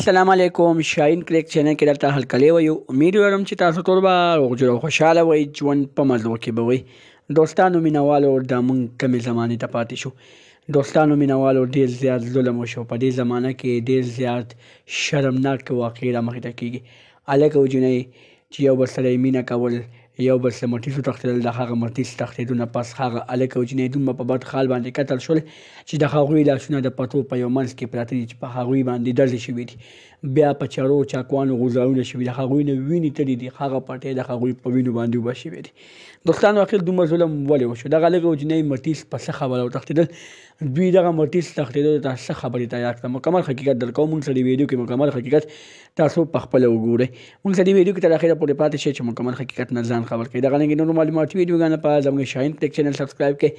السلام علیکم شاین کلیک چینل کې درته هلکلې وایو امید لرم چې تاسو ټول به روغجوړ او خوشحاله وئ ژوند په مزو کې به وئ دوستانو مینهوالو دا موږ کمې زمانې ته پاتې شو دوستانو مینهوالو ډېر زیات ظلم وشو په دې زمانه کې ډېر زیات شرمناک واقع را مخې ته کیږي هلک او جنۍ چې یو بل سره یې مینه کول یو بل څه مټې شو تښتېدل د هغه مټې چې تښتېدونه پس هغه هلک او جنۍ دومره په بد خال باندې قتل شول چې د هغوی لاشونه د پتو په یو منځ کې پراته دي چې په هغوی باندې ډزې شوي دي بیا په چړو چاکوانو غوزارونه شوي د هغوی نه وینې تلي دي هغه پټې د هغوی په وینو باندې اوبه شوي دي دوستانو اخر دومره ظلم ولې وشو دغه هلک او جنۍ مټیس په څه خبره وتښتېدل دوی دغه مټیس تښتېدلو ته څه خبرې تیار کړه مکمل حقیقت درکوم موږ سړي ویډیو کې مکمل حقیقت تاسو په خپله وګورئ موږ سړي ویډیو کې تر اخره پورې پاتې شئ چې مکمل حقیقت نه ځان خبر کړئ دغه لنګ نور معلوماتي ویډیوګانو لپاره زموږ شاهین ټیک چینل سبسکرایب کړئ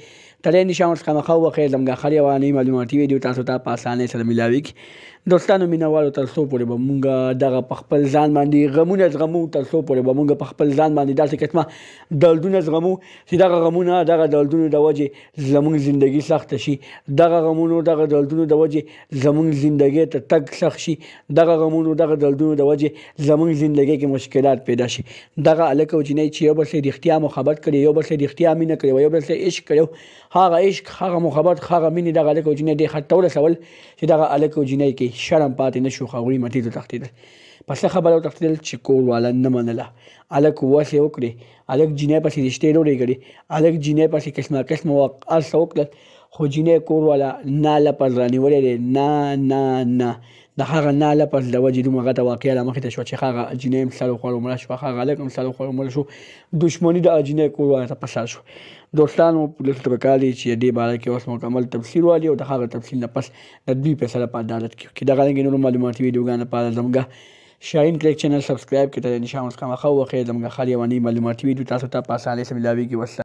ترې نشان ورڅخه مخه وخې زموږ خالي او نوې معلوماتي ویډیو تاسو ته په اسانۍ سره ملاوي دوستانو مینوالو تر څو پورې به مونږ دغه په خپل ځان باندې غمونه زغمو تر څو پورې به مونږ په خپل ځان باندې داسې کتمه دردونه زغمو چې دغه غمونه دغه دردونو د وجې زمونږ ژوندۍ سخت شي دغه غمونو دغه دردونو د وجې زمونږ ژوندۍ ته تک سخت شي دغه غمونو دغه دردونو د وجې زمونږ ژوندۍ کې مشکلات پیدا شي دغه الکه او جنۍ چې یو بل سره رښتیا محبت کړي یو بل سره رښتیا مینه کړي یو بل سره عشق کړي هغه عشق هغه محبت هغه مینه دغه الکو جنې د خطوله سوال چې دغه الکو جنې کې شرم پاتې نشو خوري متي ته تختیدل پس خبره تختیدل چې کول والا نه منله الک واسه وکړي الک جنې پسې رښتې لوري کړي الک جنې پسې قسمه قسمه واقع سوکل خو جنې کور والا نه لپاره رانی ولې نه نه نه د هغه نه لپس د وجې دومره د واقعیا لمخې ته شو چې هغه اجینه هم سره خوړو مړ شو هغه لکه هم سره خوړو مړ شو دښمنی د اجینه کول وایي ته پسا شو دوستانو پولیس ته وکالي چې دې باره کې اوس مکمل تفسیر والی او د هغه تفصیل نه پس د دې په سره په عدالت کې کې دا غلنګ نور معلوماتي ویډیوګان په زمګه شاین کلیک چینل سبسکرایب کړئ نشان اوس کومه خو وخې زمګه خالي ونی معلوماتي ویډیو تاسو ته په اسانه سملاوي کې وسه